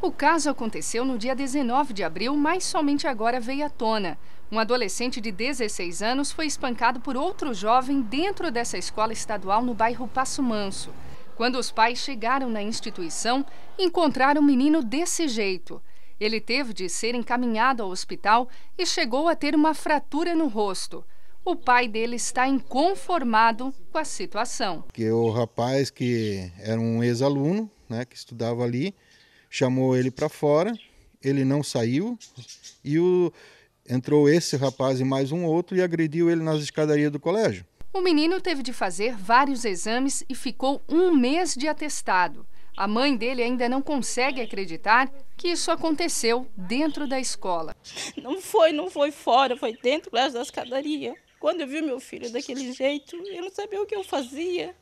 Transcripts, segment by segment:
O caso aconteceu no dia 19 de abril, mas somente agora veio à tona. Um adolescente de 16 anos foi espancado por outro jovem dentro dessa escola estadual no bairro Passo Manso. Quando os pais chegaram na instituição, encontraram o menino desse jeito. Ele teve de ser encaminhado ao hospital e chegou a ter uma fratura no rosto. O pai dele está inconformado com a situação. Que o rapaz que era um ex-aluno, né, que estudava ali, chamou ele para fora, ele não saiu e o, entrou esse rapaz e mais um outro e agrediu ele nas escadarias do colégio. O menino teve de fazer vários exames e ficou um mês de atestado. A mãe dele ainda não consegue acreditar que isso aconteceu dentro da escola. Não foi, não foi fora, foi dentro da escadaria. Quando eu vi meu filho daquele jeito, eu não sabia o que eu fazia.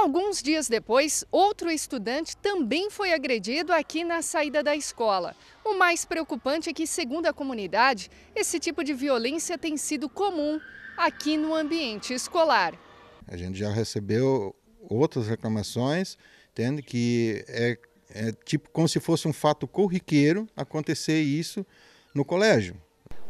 Alguns dias depois, outro estudante também foi agredido aqui na saída da escola. O mais preocupante é que, segundo a comunidade, esse tipo de violência tem sido comum aqui no ambiente escolar. A gente já recebeu outras reclamações, tendo que é, é tipo como se fosse um fato corriqueiro acontecer isso no colégio.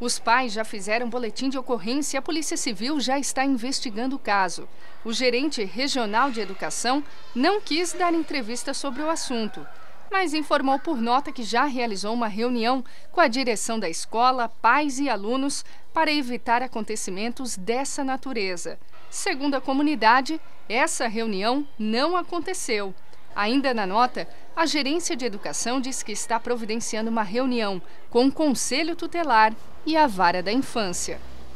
Os pais já fizeram boletim de ocorrência e a Polícia Civil já está investigando o caso. O gerente regional de educação não quis dar entrevista sobre o assunto, mas informou por nota que já realizou uma reunião com a direção da escola, pais e alunos para evitar acontecimentos dessa natureza. Segundo a comunidade, essa reunião não aconteceu. Ainda na nota, a gerência de educação diz que está providenciando uma reunião com o Conselho Tutelar e a Vara da Infância.